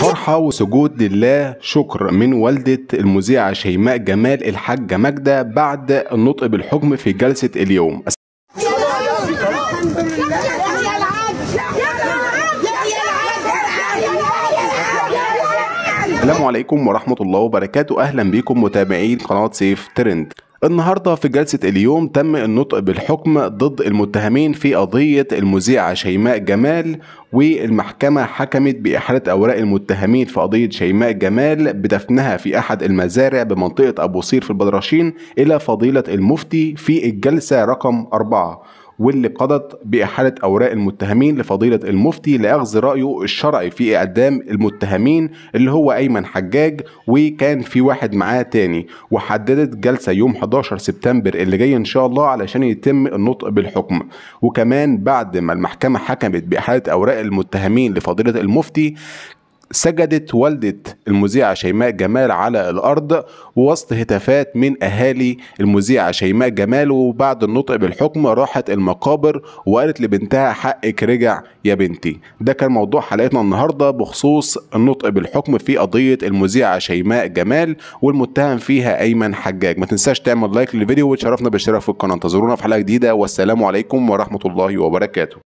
فرحة وسجود لله شكر من والدة المذيعة شيماء جمال الحاجة ماجدة بعد النطق بالحكم في جلسة اليوم السلام عليكم ورحمة الله وبركاته أهلا بكم متابعين قناة سيف ترند النهارده في جلسة اليوم تم النطق بالحكم ضد المتهمين في قضية المذيعة شيماء جمال والمحكمة حكمت بإحالة أوراق المتهمين في قضية شيماء جمال بدفنها في أحد المزارع بمنطقة أبو صير في البدرشين إلى فضيلة المفتي في الجلسة رقم أربعة واللي قضت بإحالة أوراق المتهمين لفضيلة المفتي لأخذ رأيه الشرعي في إعدام المتهمين اللي هو أيمن حجاج وكان في واحد معاه تاني وحددت جلسة يوم 11 سبتمبر اللي جاي إن شاء الله علشان يتم النطق بالحكم وكمان بعد ما المحكمة حكمت بإحالة أوراق المتهمين لفضيلة المفتي سجدت والدة المذيعة شيماء جمال على الأرض وسط هتافات من أهالي المذيعة شيماء جمال وبعد النطق بالحكم راحت المقابر وقالت لبنتها حقك رجع يا بنتي ده كان موضوع حلقتنا النهاردة بخصوص النطق بالحكم في قضية المذيعة شيماء جمال والمتهم فيها أيمن حجاج ما تنساش تعمل لايك للفيديو وتشرفنا بالاشتراك في القناة انتظرونا في حلقة جديدة والسلام عليكم ورحمة الله وبركاته